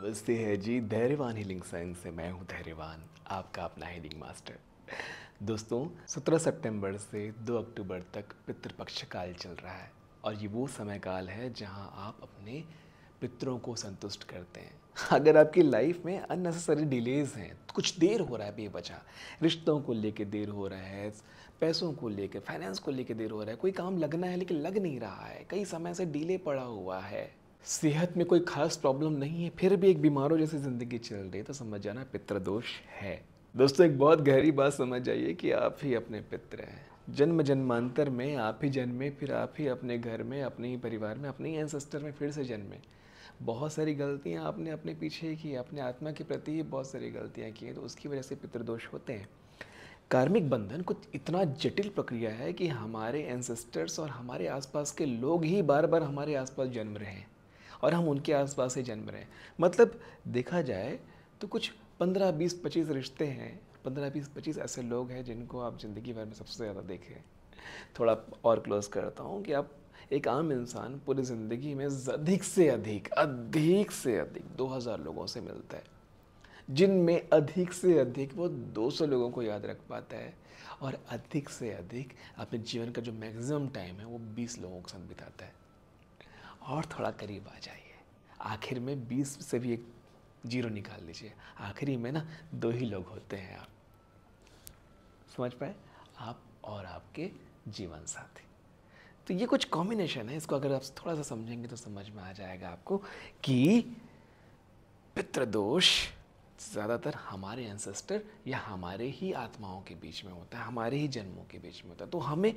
नमस्ते है जी धैर्यवान हीलिंग साइंस से मैं हूँ धैर्यवान आपका अपना हीलिंग मास्टर दोस्तों 17 सितंबर से 2 अक्टूबर तक पितृपक्ष काल चल रहा है और ये वो समय काल है जहाँ आप अपने पितरों को संतुष्ट करते हैं अगर आपकी लाइफ में अननेसेसरी डिलेज हैं तो कुछ देर हो रहा है बेवजह रिश्तों को लेके देर हो रहा है पैसों को लेके फाइनेंस को लेके देर हो रहा है कोई काम लगना है लेकिन लग नहीं रहा है कई समय से डिले पड़ा हुआ है सेहत में कोई खास प्रॉब्लम नहीं है फिर भी एक बीमारों जैसी ज़िंदगी चल रही है तो समझ जाना पितृदोष है दोस्तों एक बहुत गहरी बात समझ जाइए कि आप ही अपने पित्र हैं जन्म जन्मांतर में आप ही जन्मे फिर आप ही अपने घर में अपने ही परिवार में अपने ही एंसेस्टर में फिर से जन्मे बहुत सारी गलतियां आपने अपने पीछे की अपने आत्मा के प्रति ही बहुत सारी गलतियां की हैं तो उसकी वजह से पितृदोष होते हैं कार्मिक बंधन कुछ इतना जटिल प्रक्रिया है कि हमारे एंसेस्टर्स और हमारे आसपास के लोग ही बार बार हमारे आसपास जन्म रहे हैं और हम उनके आसपास ही जन्म रहे हैं मतलब देखा जाए तो कुछ पंद्रह बीस पच्चीस रिश्ते हैं पंद्रह बीस पच्चीस ऐसे लोग हैं जिनको आप ज़िंदगी भर में सबसे ज़्यादा देखें थोड़ा और क्लोज करता हूँ कि आप एक आम इंसान पूरी ज़िंदगी में अधिक से अधिक अधिक से अधिक 2000 लोगों से मिलता है जिनमें अधिक से अधिक वो 200 लोगों को याद रख पाता है और अधिक से अधिक अपने जीवन का जो मैक्सिमम टाइम है वो 20 लोगों के साथ बिताता है और थोड़ा करीब आ जाइए आखिर में बीस से भी एक जीरो निकाल लीजिए आखिरी में ना दो ही लोग होते हैं आप समझ पाए आप और आपके जीवन साथी तो ये कुछ कॉम्बिनेशन है इसको अगर आप थोड़ा सा समझेंगे तो समझ में आ जाएगा आपको कि पितृदोष ज़्यादातर हमारे एंसेस्टर या हमारे ही आत्माओं के बीच में होता है हमारे ही जन्मों के बीच में होता है तो हमें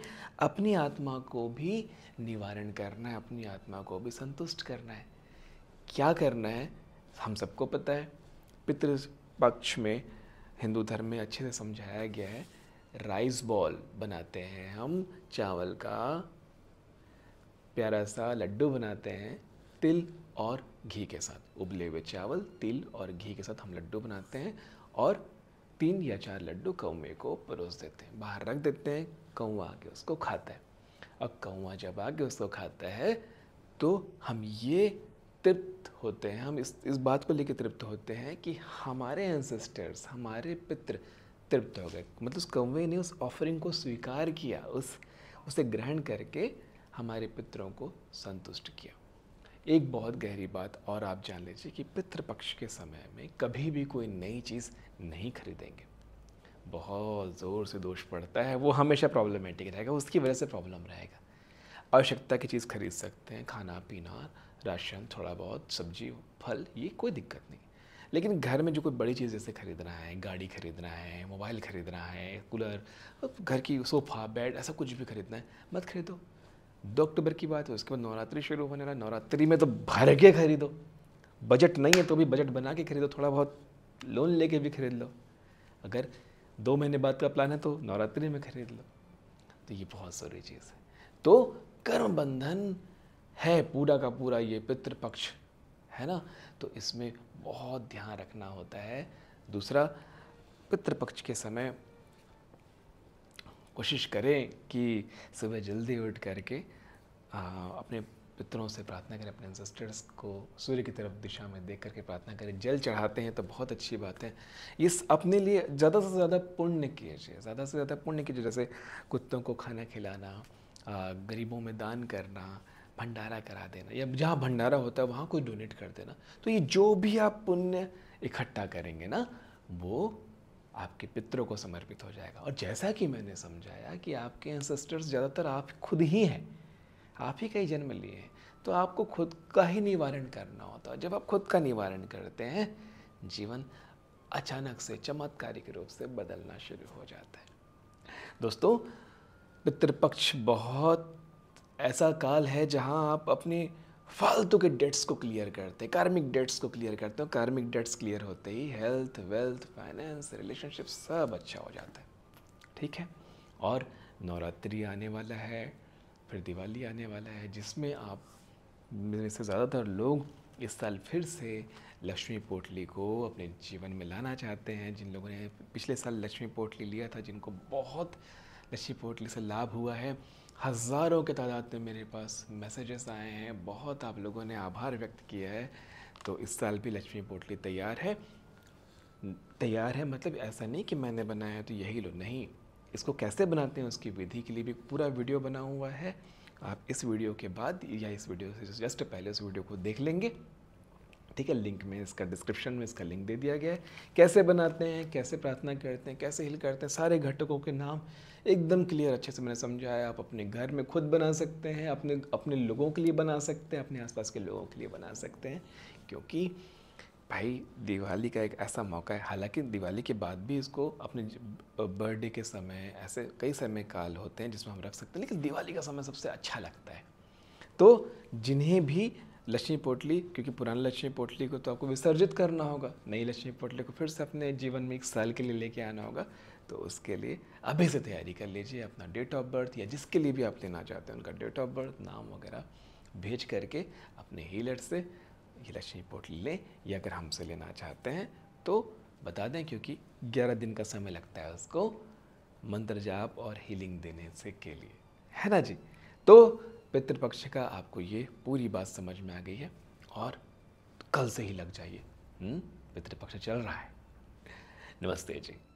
अपनी आत्मा को भी निवारण करना है अपनी आत्मा को भी संतुष्ट करना है क्या करना है हम सबको पता है पितृ पक्ष में हिंदू धर्म में अच्छे से समझाया गया है राइस बॉल बनाते हैं हम चावल का प्यारा सा लड्डू बनाते हैं तिल और घी के साथ उबले हुए चावल तिल और घी के साथ हम लड्डू बनाते हैं और तीन या चार लड्डू कौवे को परोस देते हैं बाहर रख देते हैं कौवा आके उसको खाता है और कौवा जब आके उसको खाता है तो हम ये तृप्त होते हैं हम इस इस बात को लेकर तृप्त होते हैं कि हमारे एंसेस्टर्स हमारे पितृ तृप्त हो गए मतलब उस कौवे ने उस ऑफरिंग को स्वीकार किया उस उसे ग्रहण करके हमारे पितरों को संतुष्ट किया एक बहुत गहरी बात और आप जान लीजिए कि पितृपक्ष के समय में कभी भी कोई नई चीज़ नहीं खरीदेंगे बहुत ज़ोर से दोष पड़ता है वो हमेशा प्रॉब्लमेटिक रहेगा उसकी वजह से प्रॉब्लम रहेगा आवश्यकता की चीज़ खरीद सकते हैं खाना पीना राशन थोड़ा बहुत सब्जी फल ये कोई दिक्कत नहीं लेकिन घर में जो कोई बड़ी चीज़ जैसे खरीदना है गाड़ी खरीदना है मोबाइल खरीदना है कूलर घर की सोफ़ा बेड ऐसा कुछ भी खरीदना है मत खरीदो दो अक्टूबर की बात है उसके बाद नवरात्रि शुरू होने वाला नवरात्रि में तो भर के खरीदो बजट नहीं है तो भी बजट बना के खरीदो थोड़ा बहुत लोन लेके भी खरीद लो अगर दो महीने बाद का प्लान है तो नवरात्रि में खरीद लो तो ये बहुत ज़रूरी चीज़ है तो कर्म बंधन है पूरा का पूरा ये पितृपक्ष है ना तो इसमें बहुत ध्यान रखना होता है दूसरा पितृपक्ष के समय कोशिश करें कि सुबह जल्दी उठ करके अपने पितरों से प्रार्थना करें अपने एंसेस्टर्स को सूर्य की तरफ दिशा में देख करके प्रार्थना करें जल चढ़ाते हैं तो बहुत अच्छी बात है इस अपने लिए ज़्यादा से ज़्यादा पुण्य कीजिए ज़्यादा से ज़्यादा पुण्य कीजिए जैसे कुत्तों को खाना खिलाना गरीबों में दान करना भंडारा करा देना या जहाँ भंडारा होता है वहाँ कोई डोनेट कर देना तो ये जो भी आप पुण्य इकट्ठा करेंगे ना वो आपके पितरों को समर्पित हो जाएगा और जैसा कि मैंने समझाया कि आपके एंसेस्टर्स ज़्यादातर आप खुद ही हैं आप ही कई जन्म लिए हैं तो आपको खुद का ही निवारण करना होता है जब आप खुद का निवारण करते हैं जीवन अचानक से चमत्कारिक रूप से बदलना शुरू हो जाता है दोस्तों पितृपक्ष बहुत ऐसा काल है जहां आप अपने फालतू के डेट्स को क्लियर करते हैं कार्मिक डेट्स को क्लियर करते हो कार्मिक डेट्स क्लियर होते ही हेल्थ वेल्थ फाइनेंस रिलेशनशिप सब अच्छा हो जाता है ठीक है और नवरात्रि आने वाला है फिर दिवाली आने वाला है जिसमें आप मेरे से ज़्यादातर लोग इस साल फिर से लक्ष्मी पोटली को अपने जीवन में लाना चाहते हैं जिन लोगों ने पिछले साल लक्ष्मी पोटली लिया था जिनको बहुत लक्ष्मी पोटली से लाभ हुआ है हज़ारों के तादाद में मेरे पास मैसेजेस आए हैं बहुत आप लोगों ने आभार व्यक्त किया है तो इस साल भी लक्ष्मी पोटली तैयार है तैयार है मतलब ऐसा नहीं कि मैंने बनाया है तो यही लो नहीं इसको कैसे बनाते हैं उसकी विधि के लिए भी पूरा वीडियो बना हुआ है आप इस वीडियो के बाद या इस वीडियो से जस्ट पहले उस वीडियो को देख लेंगे ठीक है लिंक में इसका डिस्क्रिप्शन में इसका लिंक दे दिया गया है कैसे बनाते हैं कैसे प्रार्थना करते हैं कैसे हिल करते हैं सारे घटकों के नाम एकदम क्लियर अच्छे से मैंने समझाया आप अपने घर में खुद बना सकते हैं अपने अपने लोगों के लिए बना सकते हैं अपने आसपास के लोगों के लिए बना सकते हैं क्योंकि भाई दिवाली का एक ऐसा मौका है हालांकि दिवाली के बाद भी इसको अपने बर्थडे के समय ऐसे कई समय काल होते हैं जिसमें हम रख सकते हैं लेकिन दिवाली का समय सबसे अच्छा लगता है तो जिन्हें भी लक्ष्मी पोटली क्योंकि पुरानी लक्ष्मी पोटली को तो आपको विसर्जित करना होगा नई लक्ष्मी पोटली को फिर से अपने जीवन में एक साल के लिए लेके आना होगा तो उसके लिए अभी से तैयारी कर लीजिए अपना डेट ऑफ बर्थ या जिसके लिए भी आप लेना चाहते हैं उनका डेट ऑफ बर्थ नाम वगैरह भेज करके अपने हीलर से ये लक्ष्मी पोटली लें या अगर हमसे लेना चाहते हैं तो बता दें क्योंकि 11 दिन का समय लगता है उसको मंत्र जाप और हीलिंग देने से के लिए है ना जी तो पितृपक्ष का आपको ये पूरी बात समझ में आ गई है और कल से ही लग जाइए हम्म, पितृपक्ष चल रहा है नमस्ते जी